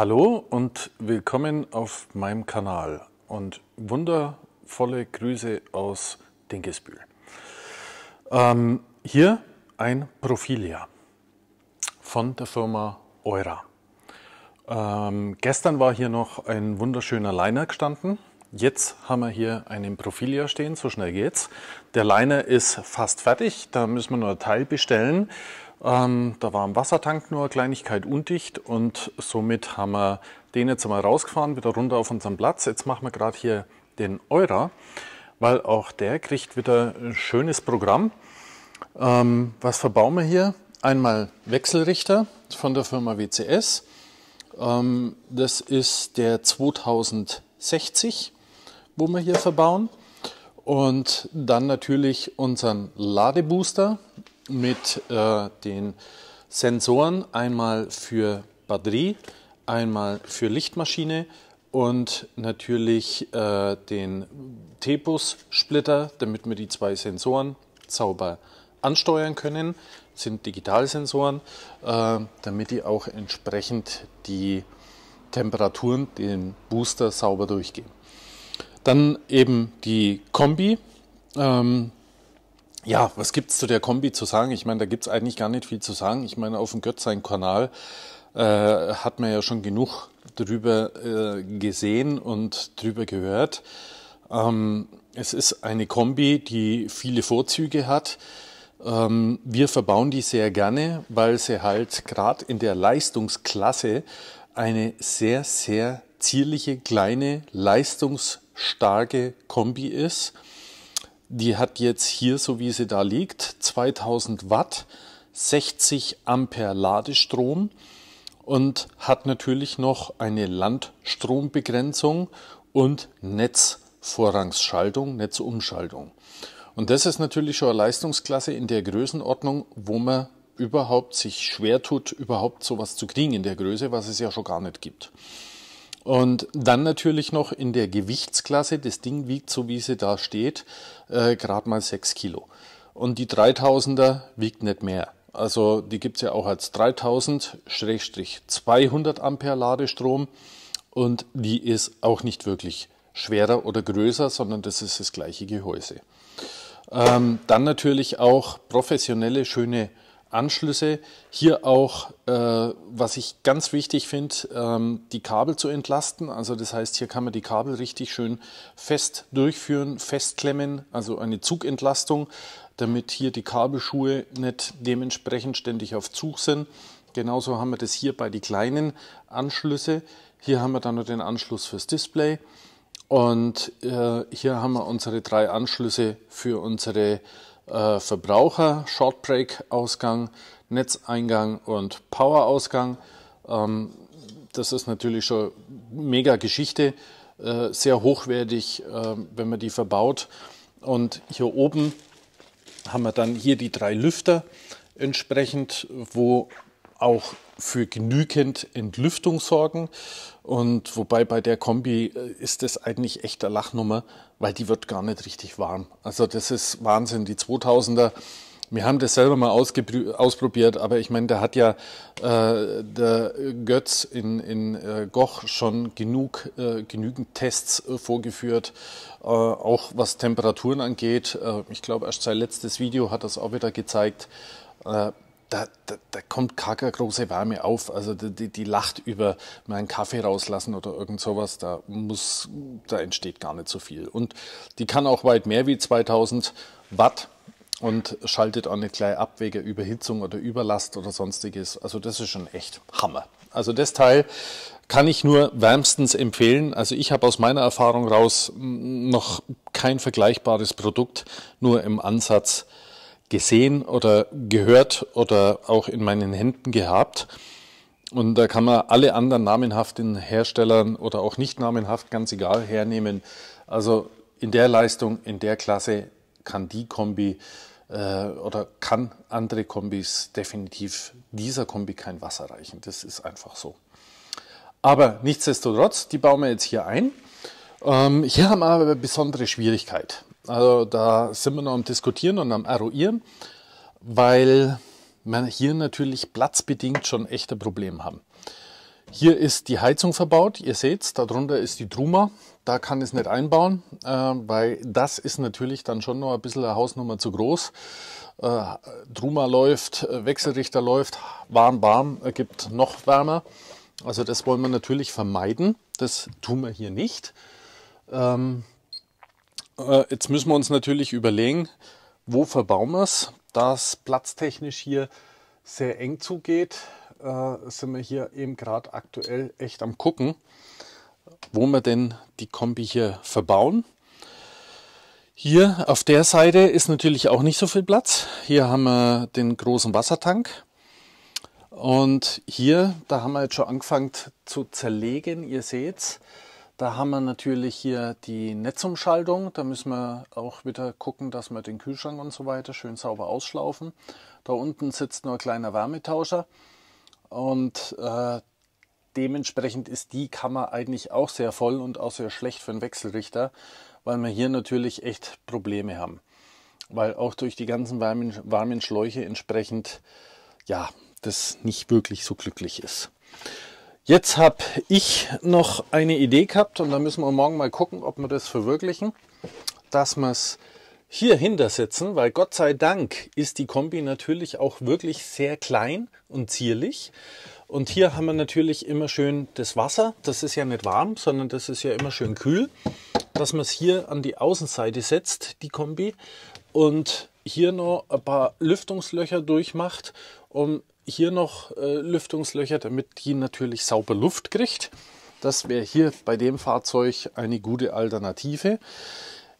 Hallo und willkommen auf meinem Kanal und wundervolle Grüße aus Dinkesbühl. Ähm, hier ein Profilia von der Firma Eura. Ähm, gestern war hier noch ein wunderschöner Liner gestanden. Jetzt haben wir hier einen Profilia stehen, so schnell geht's. Der Liner ist fast fertig, da müssen wir nur ein Teil bestellen. Ähm, da war am Wassertank nur eine Kleinigkeit undicht und somit haben wir den jetzt einmal rausgefahren, wieder runter auf unseren Platz. Jetzt machen wir gerade hier den Eurer, weil auch der kriegt wieder ein schönes Programm. Ähm, was verbauen wir hier? Einmal Wechselrichter von der Firma WCS. Ähm, das ist der 2060, wo wir hier verbauen. Und dann natürlich unseren Ladebooster mit äh, den Sensoren, einmal für Batterie, einmal für Lichtmaschine und natürlich äh, den T-Bus-Splitter, damit wir die zwei Sensoren sauber ansteuern können. Das sind Digitalsensoren, äh, damit die auch entsprechend die Temperaturen den Booster sauber durchgehen. Dann eben die Kombi. Ähm, ja, was gibt's zu der Kombi zu sagen? Ich meine, da gibt's eigentlich gar nicht viel zu sagen. Ich meine, auf dem Götzein-Kanal äh, hat man ja schon genug drüber äh, gesehen und drüber gehört. Ähm, es ist eine Kombi, die viele Vorzüge hat. Ähm, wir verbauen die sehr gerne, weil sie halt gerade in der Leistungsklasse eine sehr, sehr zierliche, kleine, leistungsstarke Kombi ist die hat jetzt hier, so wie sie da liegt, 2000 Watt, 60 Ampere Ladestrom und hat natürlich noch eine Landstrombegrenzung und Netzvorrangsschaltung, Netzumschaltung. Und das ist natürlich schon eine Leistungsklasse in der Größenordnung, wo man überhaupt sich schwer tut, überhaupt sowas zu kriegen in der Größe, was es ja schon gar nicht gibt. Und dann natürlich noch in der Gewichtsklasse, das Ding wiegt so wie sie da steht, äh, gerade mal 6 Kilo. Und die 3000er wiegt nicht mehr. Also die gibt's ja auch als 3000-200 Ampere Ladestrom und die ist auch nicht wirklich schwerer oder größer, sondern das ist das gleiche Gehäuse. Ähm, dann natürlich auch professionelle, schöne Anschlüsse. Hier auch, äh, was ich ganz wichtig finde, ähm, die Kabel zu entlasten. Also das heißt, hier kann man die Kabel richtig schön fest durchführen, festklemmen, also eine Zugentlastung, damit hier die Kabelschuhe nicht dementsprechend ständig auf Zug sind. Genauso haben wir das hier bei den kleinen Anschlüsse. Hier haben wir dann noch den Anschluss fürs Display. Und äh, hier haben wir unsere drei Anschlüsse für unsere äh, Verbraucher, Shortbreak-Ausgang, Netzeingang und Power-Ausgang. Ähm, das ist natürlich schon mega Geschichte, äh, sehr hochwertig, äh, wenn man die verbaut. Und hier oben haben wir dann hier die drei Lüfter entsprechend, wo auch für genügend Entlüftung sorgen. Und wobei bei der Kombi äh, ist das eigentlich echter Lachnummer, weil die wird gar nicht richtig warm. Also das ist Wahnsinn. Die 2000er, wir haben das selber mal ausprobiert, aber ich meine, da hat ja äh, der Götz in, in äh, Goch schon genug, äh, genügend Tests äh, vorgeführt, äh, auch was Temperaturen angeht. ich glaube, erst sein letztes Video hat das auch wieder gezeigt da, da, da kommt gar keine große Wärme auf. Also die, die lacht über meinen Kaffee rauslassen oder irgend sowas. Da muss, da entsteht gar nicht so viel. Und die kann auch weit mehr wie 2000 Watt und schaltet auch nicht gleich ab wegen Überhitzung oder Überlast oder sonstiges. Also das ist schon echt Hammer. Also das Teil kann ich nur wärmstens empfehlen. Also ich habe aus meiner Erfahrung raus noch kein vergleichbares Produkt, nur im Ansatz gesehen oder gehört oder auch in meinen Händen gehabt. Und da kann man alle anderen namenhaften Herstellern oder auch nicht namenhaft, ganz egal, hernehmen. Also in der Leistung, in der Klasse kann die Kombi äh, oder kann andere Kombis definitiv dieser Kombi kein Wasser reichen. Das ist einfach so. Aber nichtsdestotrotz, die bauen wir jetzt hier ein. Ähm, hier haben wir aber eine besondere Schwierigkeit. Also da sind wir noch am Diskutieren und am Eruieren, weil wir hier natürlich platzbedingt schon echte Probleme haben. Hier ist die Heizung verbaut, ihr seht es, darunter ist die Truma. Da kann ich es nicht einbauen, äh, weil das ist natürlich dann schon noch ein bisschen eine Hausnummer zu groß. Äh, Truma läuft, Wechselrichter läuft, warm, warm ergibt äh, noch wärmer. Also das wollen wir natürlich vermeiden. Das tun wir hier nicht. Ähm, äh, jetzt müssen wir uns natürlich überlegen, wo verbauen wir es, dass platztechnisch hier sehr eng zugeht. Äh, sind wir hier eben gerade aktuell echt am gucken, wo wir denn die Kombi hier verbauen. Hier auf der Seite ist natürlich auch nicht so viel Platz. Hier haben wir den großen Wassertank. Und hier, da haben wir jetzt schon angefangen zu zerlegen, ihr seht es. Da haben wir natürlich hier die Netzumschaltung. Da müssen wir auch wieder gucken, dass wir den Kühlschrank und so weiter schön sauber ausschlaufen. Da unten sitzt nur ein kleiner Wärmetauscher und äh, dementsprechend ist die Kammer eigentlich auch sehr voll und auch sehr schlecht für einen Wechselrichter, weil wir hier natürlich echt Probleme haben. Weil auch durch die ganzen warmen, warmen Schläuche entsprechend, ja, das nicht wirklich so glücklich ist. Jetzt habe ich noch eine Idee gehabt und da müssen wir morgen mal gucken, ob wir das verwirklichen, dass wir es hier hintersetzen, weil Gott sei Dank ist die Kombi natürlich auch wirklich sehr klein und zierlich. Und hier haben wir natürlich immer schön das Wasser, das ist ja nicht warm, sondern das ist ja immer schön kühl, dass man es hier an die Außenseite setzt, die Kombi, und hier noch ein paar Lüftungslöcher durchmacht, um hier noch äh, Lüftungslöcher, damit die natürlich sauber Luft kriegt. Das wäre hier bei dem Fahrzeug eine gute Alternative.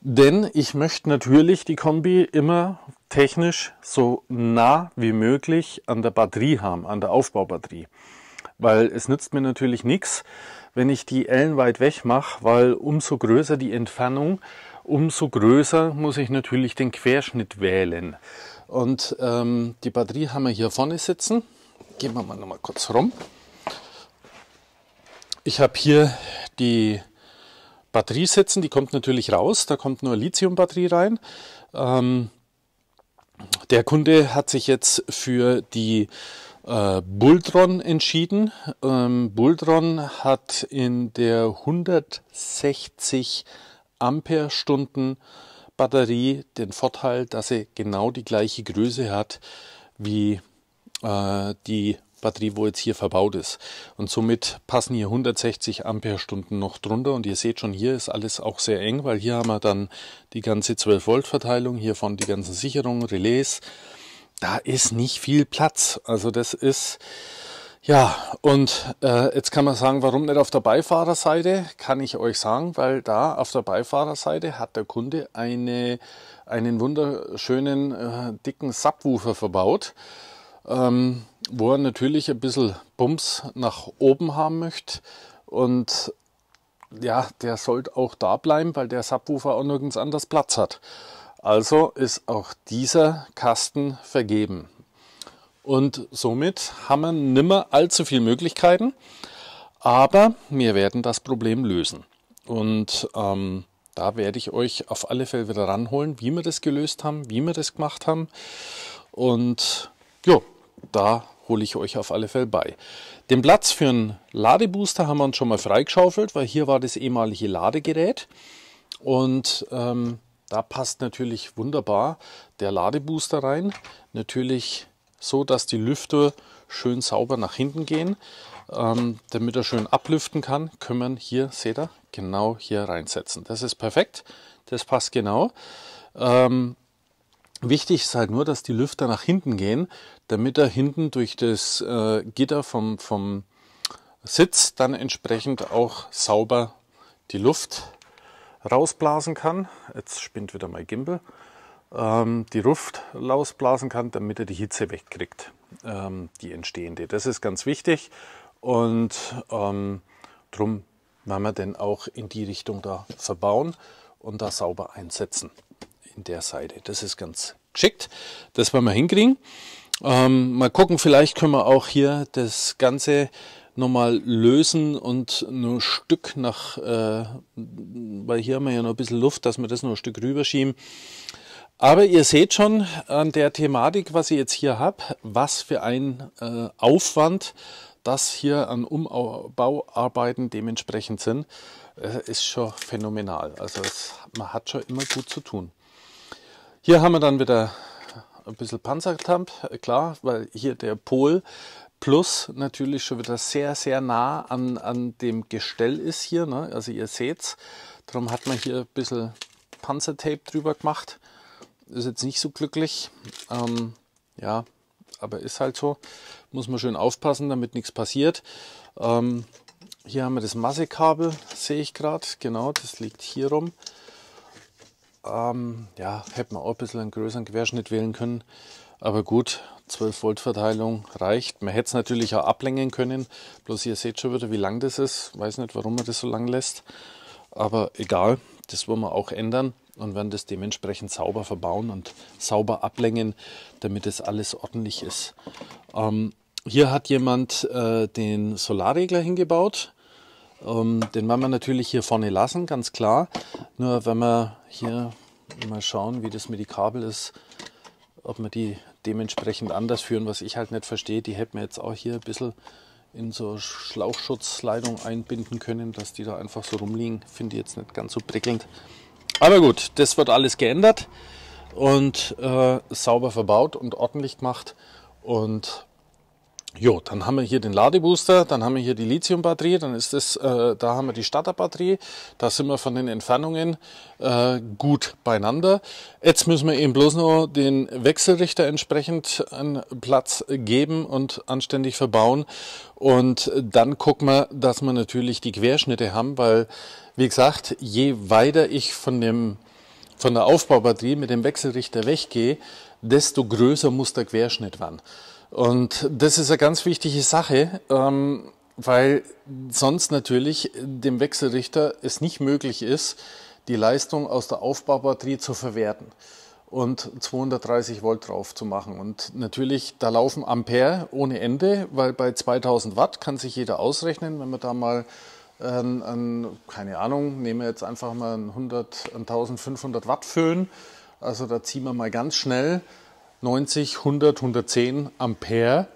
Denn ich möchte natürlich die Kombi immer technisch so nah wie möglich an der Batterie haben, an der Aufbaubatterie. Weil es nützt mir natürlich nichts, wenn ich die ellenweit weg mache, weil umso größer die Entfernung, umso größer muss ich natürlich den Querschnitt wählen. Und ähm, die Batterie haben wir hier vorne sitzen. Gehen wir mal noch mal kurz rum. Ich habe hier die Batterie sitzen, die kommt natürlich raus, da kommt nur Lithium-Batterie rein. Ähm, der Kunde hat sich jetzt für die äh, Bultron entschieden. Ähm, Bultron hat in der 160 Ampere Stunden Batterie den Vorteil, dass sie genau die gleiche Größe hat wie äh, die Batterie, wo jetzt hier verbaut ist. Und somit passen hier 160 Amperestunden noch drunter. Und ihr seht schon, hier ist alles auch sehr eng, weil hier haben wir dann die ganze 12 Volt Verteilung, hiervon die ganzen Sicherungen, Relais. Da ist nicht viel Platz. Also das ist ja, und äh, jetzt kann man sagen, warum nicht auf der Beifahrerseite? Kann ich euch sagen, weil da auf der Beifahrerseite hat der Kunde eine, einen wunderschönen äh, dicken Subwoofer verbaut, ähm, wo er natürlich ein bisschen Bums nach oben haben möchte. Und ja, der sollte auch da bleiben, weil der Subwoofer auch nirgends anders Platz hat. Also ist auch dieser Kasten vergeben. Und somit haben wir nimmer allzu viele Möglichkeiten. Aber wir werden das Problem lösen. Und ähm, da werde ich euch auf alle Fälle wieder ranholen, wie wir das gelöst haben, wie wir das gemacht haben. Und ja, da hole ich euch auf alle Fälle bei. Den Platz für einen Ladebooster haben wir uns schon mal freigeschaufelt, weil hier war das ehemalige Ladegerät. Und ähm, da passt natürlich wunderbar der Ladebooster rein. Natürlich so dass die Lüfter schön sauber nach hinten gehen. Ähm, damit er schön ablüften kann, können wir hier, seht ihr, genau hier reinsetzen. Das ist perfekt, das passt genau. Ähm, wichtig ist halt nur, dass die Lüfter nach hinten gehen, damit er hinten durch das äh, Gitter vom, vom Sitz dann entsprechend auch sauber die Luft rausblasen kann. Jetzt spinnt wieder mein Gimbal ähm, die Luft rausblasen kann, damit er die Hitze wegkriegt, ähm, die entstehende. Das ist ganz wichtig und ähm, darum werden wir den auch in die Richtung da verbauen und da sauber einsetzen in der Seite. Das ist ganz geschickt. Das werden wir hinkriegen. Ähm, mal gucken, vielleicht können wir auch hier das Ganze nochmal lösen und nur ein Stück nach, äh, weil hier haben wir ja noch ein bisschen Luft, dass wir das noch ein Stück rüberschieben, aber ihr seht schon an der Thematik, was ich jetzt hier habe, was für ein äh, Aufwand das hier an Umbauarbeiten dementsprechend sind, äh, ist schon phänomenal. Also es, man hat schon immer gut zu tun. Hier haben wir dann wieder ein bisschen Panzerklamp, äh, klar, weil hier der Pol plus natürlich schon wieder sehr, sehr nah an, an dem Gestell ist hier. Ne? Also ihr seht es, Darum hat man hier ein bisschen Panzertape drüber gemacht ist jetzt nicht so glücklich. Ähm, ja, aber ist halt so. Muss man schön aufpassen, damit nichts passiert. Ähm, hier haben wir das Massekabel, sehe ich gerade. Genau, das liegt hier rum. Ähm, ja, hätte man auch ein bisschen einen größeren Querschnitt wählen können. Aber gut, 12 Volt Verteilung reicht. Man hätte es natürlich auch ablenken können. Bloß ihr seht schon wieder, wie lang das ist. Weiß nicht, warum man das so lang lässt. Aber egal, das wollen wir auch ändern und werden das dementsprechend sauber verbauen und sauber ablängen, damit das alles ordentlich ist. Ähm, hier hat jemand äh, den Solarregler hingebaut. Ähm, den werden wir natürlich hier vorne lassen, ganz klar. Nur wenn wir hier mal schauen, wie das mit den Kabel ist, ob wir die dementsprechend anders führen, was ich halt nicht verstehe. Die hätten wir jetzt auch hier ein bisschen in so Schlauchschutzleitung einbinden können, dass die da einfach so rumliegen. Finde ich jetzt nicht ganz so prickelnd. Aber gut, das wird alles geändert und äh, sauber verbaut und ordentlich gemacht. Und jo, dann haben wir hier den Ladebooster, dann haben wir hier die Lithium-Batterie, dann ist das, äh, da haben wir die Starter-Batterie. Da sind wir von den Entfernungen äh, gut beieinander. Jetzt müssen wir eben bloß noch den Wechselrichter entsprechend einen Platz geben und anständig verbauen. Und dann gucken wir, dass wir natürlich die Querschnitte haben, weil wie gesagt, je weiter ich von, dem, von der Aufbaubatterie mit dem Wechselrichter weggehe, desto größer muss der Querschnitt werden. Und das ist eine ganz wichtige Sache, ähm, weil sonst natürlich dem Wechselrichter es nicht möglich ist, die Leistung aus der Aufbaubatterie zu verwerten und 230 Volt drauf zu machen. Und natürlich, da laufen Ampere ohne Ende, weil bei 2000 Watt kann sich jeder ausrechnen, wenn man da mal einen, ähm, einen, keine Ahnung, nehmen wir jetzt einfach mal einen, 100, 1500 Watt Föhn. Also da ziehen wir mal ganz schnell 90, 100, 110 Ampere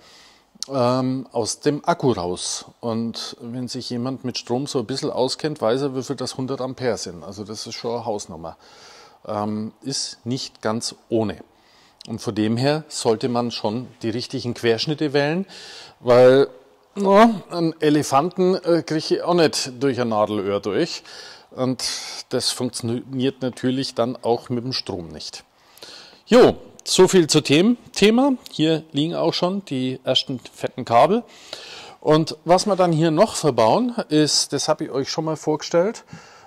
ähm, aus dem Akku raus. Und wenn sich jemand mit Strom so ein bisschen auskennt, weiß er, wie viel das 100 Ampere sind. Also das ist schon eine Hausnummer. Ähm, ist nicht ganz ohne. Und von dem her sollte man schon die richtigen Querschnitte wählen, weil ja, einen Elefanten äh, kriege ich auch nicht durch ein Nadelöhr durch. Und das funktioniert natürlich dann auch mit dem Strom nicht. Jo, so viel zu dem Thema. Hier liegen auch schon die ersten fetten Kabel. Und was wir dann hier noch verbauen, ist, das habe ich euch schon mal vorgestellt,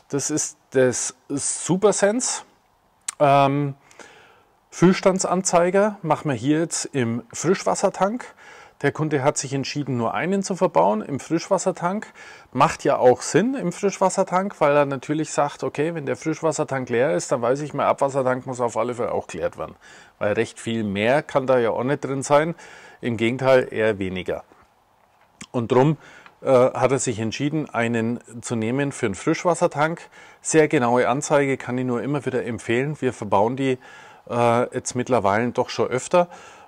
das ist das Supersense. Ähm, Füllstandsanzeiger machen wir hier jetzt im Frischwassertank. Der Kunde hat sich entschieden, nur einen zu verbauen im Frischwassertank. Macht ja auch Sinn im Frischwassertank, weil er natürlich sagt, okay, wenn der Frischwassertank leer ist, dann weiß ich, mein Abwassertank muss auf alle Fälle auch geleert werden. Weil recht viel mehr kann da ja auch nicht drin sein. Im Gegenteil, eher weniger. Und drum äh, hat er sich entschieden, einen zu nehmen für einen Frischwassertank. Sehr genaue Anzeige kann ich nur immer wieder empfehlen. Wir verbauen die äh, jetzt mittlerweile doch schon öfter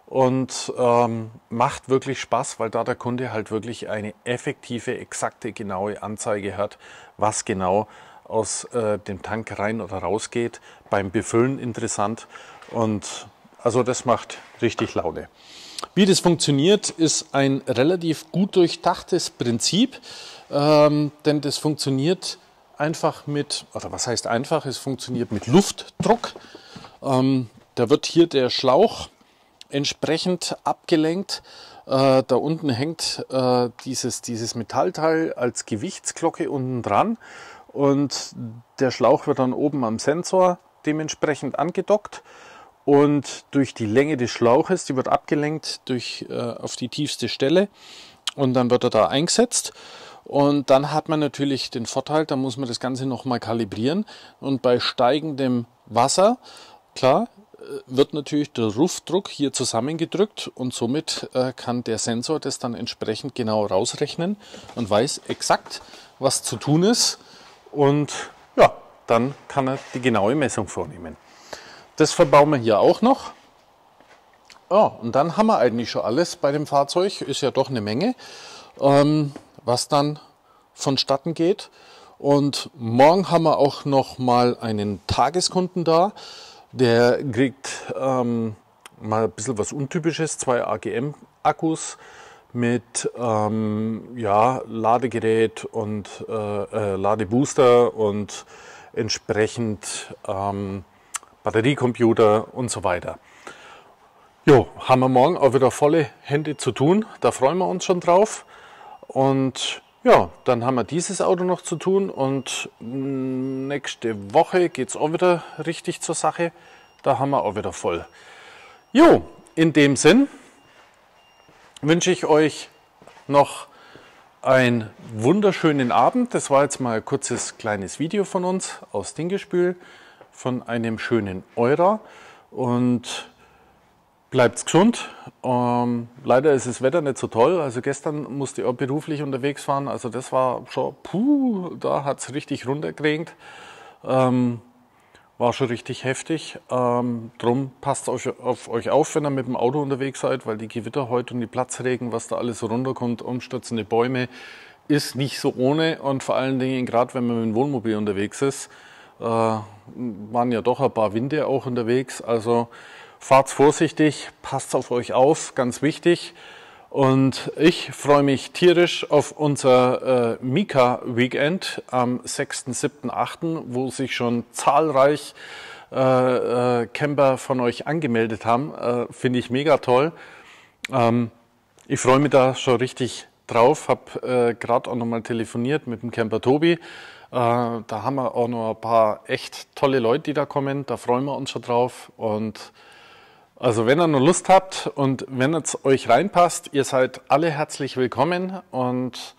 und ähm, macht wirklich Spaß, weil da der Kunde halt wirklich eine effektive, exakte, genaue Anzeige hat, was genau aus äh, dem Tank rein oder raus geht. Beim Befüllen interessant und also das macht richtig Laune. Wie das funktioniert, ist ein relativ gut durchdachtes Prinzip, ähm, denn das funktioniert einfach mit, oder was heißt einfach, es funktioniert mit Luftdruck. Ähm, da wird hier der Schlauch entsprechend abgelenkt. Äh, da unten hängt äh, dieses, dieses Metallteil als Gewichtsglocke unten dran und der Schlauch wird dann oben am Sensor dementsprechend angedockt und durch die Länge des Schlauches, die wird abgelenkt durch, äh, auf die tiefste Stelle und dann wird er da eingesetzt. Und dann hat man natürlich den Vorteil, da muss man das Ganze nochmal kalibrieren. Und bei steigendem Wasser, klar, äh, wird natürlich der Rufdruck hier zusammengedrückt und somit äh, kann der Sensor das dann entsprechend genau rausrechnen und weiß exakt, was zu tun ist und ja, dann kann er die genaue Messung vornehmen. Das verbauen wir hier auch noch. Ja, ah, und dann haben wir eigentlich schon alles bei dem Fahrzeug, ist ja doch eine Menge, ähm, was dann vonstatten geht. Und morgen haben wir auch noch mal einen Tageskunden da. Der kriegt ähm, mal ein bisschen was Untypisches, zwei AGM-Akkus mit ähm, ja, Ladegerät und äh, äh, Ladebooster und entsprechend ähm, Batteriecomputer und so weiter. Jo, haben wir morgen auch wieder volle Hände zu tun. Da freuen wir uns schon drauf. Und ja, dann haben wir dieses Auto noch zu tun und nächste Woche geht es auch wieder richtig zur Sache. Da haben wir auch wieder voll. Jo, in dem Sinn wünsche ich euch noch einen wunderschönen Abend. Das war jetzt mal ein kurzes kleines Video von uns aus Dingespül, von einem schönen Eurer. Und Bleibt's gesund. Ähm, leider ist das Wetter nicht so toll. Also gestern musste ich auch beruflich unterwegs fahren. Also das war schon, puh, da hat's richtig runtergeregt. Ähm, war schon richtig heftig. Ähm, drum passt euch, auf euch auf, wenn ihr mit dem Auto unterwegs seid, weil die Gewitter heute und die Platzregen, was da alles runterkommt, umstürzende Bäume, ist nicht so ohne. Und vor allen Dingen, gerade wenn man mit dem Wohnmobil unterwegs ist, äh, waren ja doch ein paar Winde auch unterwegs. Also Fahrt's vorsichtig, passt auf euch auf, ganz wichtig. Und ich freue mich tierisch auf unser äh, Mika-Weekend am 6., 7., 8., wo sich schon zahlreich äh, äh, Camper von euch angemeldet haben. Äh, Finde ich mega toll. Ähm, ich freue mich da schon richtig drauf. Habe äh, gerade auch nochmal telefoniert mit dem Camper Tobi. Äh, da haben wir auch noch ein paar echt tolle Leute, die da kommen. Da freuen wir uns schon drauf. Und also wenn ihr noch Lust habt und wenn es euch reinpasst, ihr seid alle herzlich willkommen und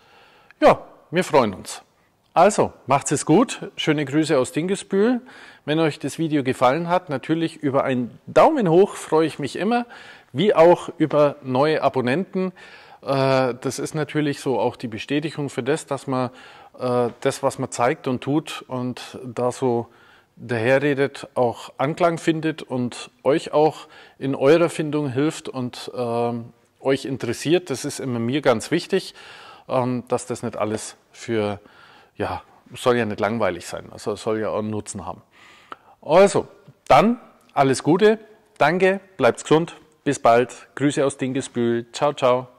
ja, wir freuen uns. Also, macht es gut. Schöne Grüße aus Dingesbühl. Wenn euch das Video gefallen hat, natürlich über einen Daumen hoch freue ich mich immer, wie auch über neue Abonnenten. Äh, das ist natürlich so auch die Bestätigung für das, dass man äh, das, was man zeigt und tut und da so der Herr redet, auch Anklang findet und euch auch in eurer Findung hilft und äh, euch interessiert. Das ist immer mir ganz wichtig, ähm, dass das nicht alles für, ja, soll ja nicht langweilig sein, also soll ja auch einen Nutzen haben. Also, dann alles Gute, danke, bleibt gesund, bis bald, Grüße aus Dingesbühl, ciao, ciao.